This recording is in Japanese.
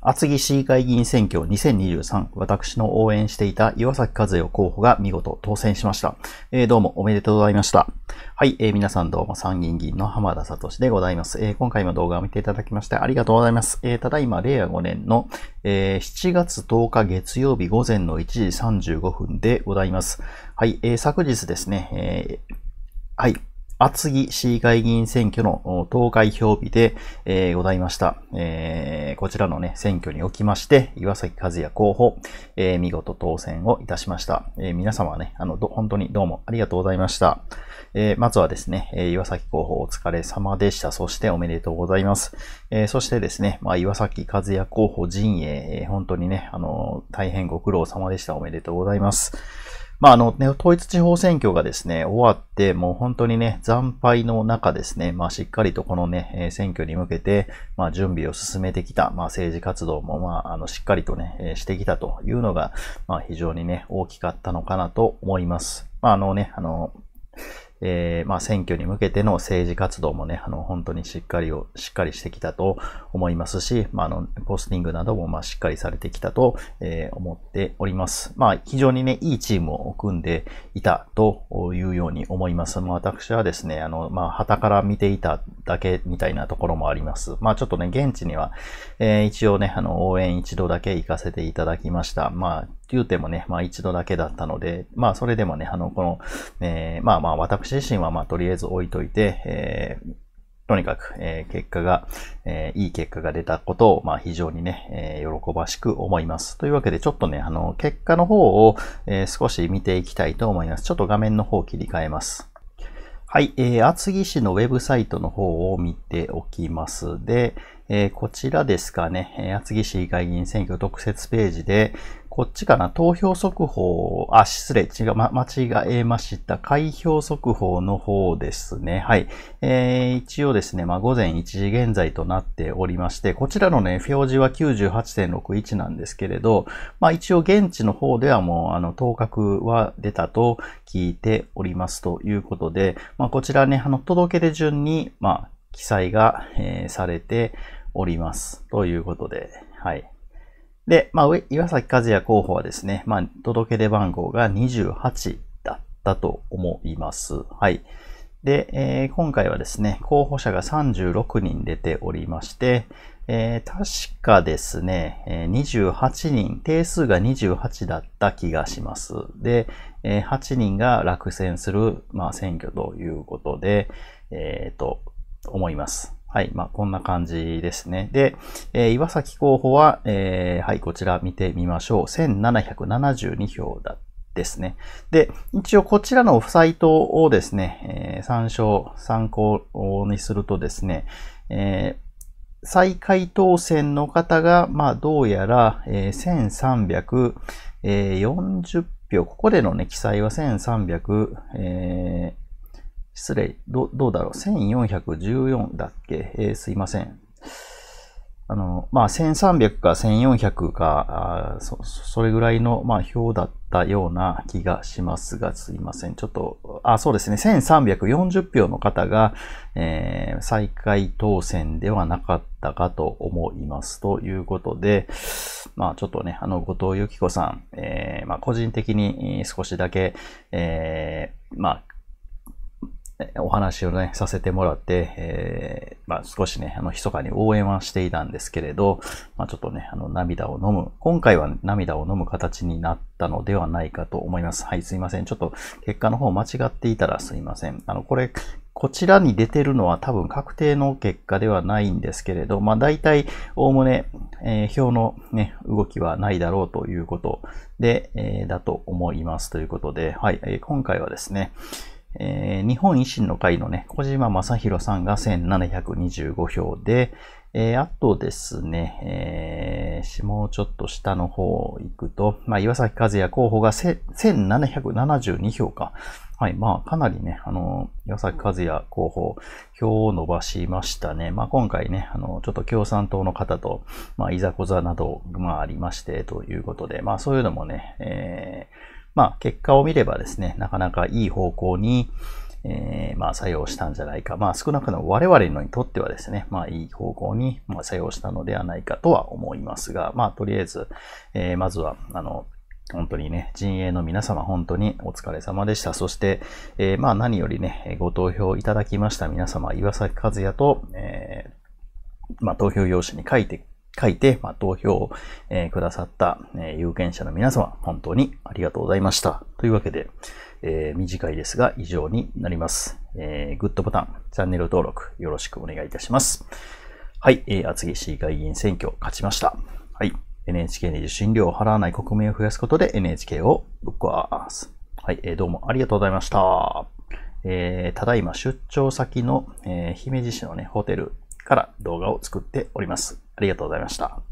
厚木市議会議員選挙2023、私の応援していた岩崎和代候補が見事当選しました。えー、どうもおめでとうございました。はい、えー、皆さんどうも参議院議員の浜田聡でございます、えー、今回も動画を見ていただきましてありがとうございます。えただいま令和5年の、え7月10日月曜日午前の1時35分でございます。はい、え昨日ですね、えはい、厚木市議会議員選挙の投開票日で、えー、ございました、えー、こちらのね、選挙におきまして、岩崎和也候補、えー、見事当選をいたしました。え皆様はね、あの、本当にどうもありがとうございました。えまずはですね、え岩崎候補お疲れ様でした。そしておめでとうございます。えそしてですね、まあ、岩崎和也候補陣営、え本当にね、あの、大変ご苦労様でした。おめでとうございます。まあ、あの、ね、統一地方選挙がですね、終わって、もう本当にね、惨敗の中ですね、まあ、しっかりとこのね、選挙に向けて、まあ、準備を進めてきた、まあ、政治活動も、まあ、あの、しっかりとね、してきたというのが、まあ、非常にね、大きかったのかなと思います。まあ、あのね、あの、えー、まあ、選挙に向けての政治活動もね、あの、本当にしっかりを、しっかりしてきたと思いますし、まあ、あの、ポスティングなども、まあ、しっかりされてきたと、えー、思っております。まあ、非常にね、いいチームを組んでいたというように思います。まあ、私はですね、あの、まあ、旗から見ていただけみたいなところもあります。まあ、ちょっとね、現地には、えー、一応ね、あの、応援一度だけ行かせていただきました。まあ、言うてもね、まあ一度だけだったので、まあそれでもね、あの、この、えー、まあまあ私自身はまあとりあえず置いといて、えー、とにかく、えー、結果が、えー、いい結果が出たことを、まあ、非常にね、えー、喜ばしく思います。というわけで、ちょっとね、あの、結果の方を、え少し見ていきたいと思います。ちょっと画面の方を切り替えます。はい、えー、厚木市のウェブサイトの方を見ておきます。で、えこちらですかね、厚木市議会議員選挙特設ページで、こっちかな投票速報、あ、失礼、違う、ま、間違えました。開票速報の方ですね。はい。えー、一応ですね、まあ、午前1時現在となっておりまして、こちらのね、表示は98.61なんですけれど、まあ、一応現地の方ではもう、あの、当確は出たと聞いておりますということで、まあ、こちらね、あの、届け出順に、まあ、記載が、えー、されております。ということで、はい。で、まあ、岩崎和也候補はですね、まあ、届出番号が28だったと思います。はい。で、えー、今回はですね、候補者が36人出ておりまして、えー、確かですね、えー、28人、定数が28だった気がします。で、えー、8人が落選する、まあ、選挙ということで、えっ、ー、と、思います。はい。まあ、こんな感じですね。で、えー、岩崎候補は、えー、はい、こちら見てみましょう。1772票だですね。で、一応こちらのサイトをですね、えー、参照、参考にするとですね、えー、再回当選の方が、まあ、どうやら、えー、1340票、ここでのね、記載は1 3 4 0失礼。ど、どうだろう ?1414 だっけえー、すいません。あの、まあ、1300か1400か、あそ、それぐらいの、まあ、表だったような気がしますが、すいません。ちょっと、あ、そうですね。1340票の方が、えー、再開当選ではなかったかと思います。ということで、まあ、ちょっとね、あの、後藤由紀子さん、えー、まあ、個人的に少しだけ、えー、まあ、お話をね、させてもらって、えー、まあ、少しね、あの、密かに応援はしていたんですけれど、まあ、ちょっとね、あの、涙を飲む、今回は涙を飲む形になったのではないかと思います。はい、すいません。ちょっと結果の方間違っていたらすいません。あの、これ、こちらに出てるのは多分確定の結果ではないんですけれど、まあ大体、おおむね、えー、表のね、動きはないだろうということで、えー、だと思いますということで、はい、えー、今回はですね、えー、日本維新の会のね、小島正宏さんが1725票で、えー、あとですね、えー、もうちょっと下の方行くと、まあ、岩崎和也候補が1772票か。はい、まあ、かなりね、あの、岩崎和也候補、票を伸ばしましたね。まあ、今回ね、あの、ちょっと共産党の方と、まあ、いざこざなど、まあ、ありまして、ということで、まあ、そういうのもね、えーまあ、結果を見ればですね、なかなかいい方向に、えー、まあ、作用したんじゃないか。まあ、少なくとも我々のにとってはですね、まあ、いい方向に、ま作用したのではないかとは思いますが、まあ、とりあえず、えー、まずは、あの、本当にね、陣営の皆様、本当にお疲れ様でした。そして、えー、まあ、何よりね、ご投票いただきました皆様、岩崎和也と、えまあ、投票用紙に書いて書いて、まあ、投票を、えー、くださった、えー、有権者の皆様、本当にありがとうございました。というわけで、えー、短いですが以上になります、えー。グッドボタン、チャンネル登録よろしくお願いいたします。はい、えー、厚木市議会議員選挙勝ちました。はい、NHK に受信料を払わない国民を増やすことで NHK をぶっ壊す。はい、えー、どうもありがとうございました。えー、ただいま出張先の、えー、姫路市のね、ホテルから動画を作っております。ありがとうございました。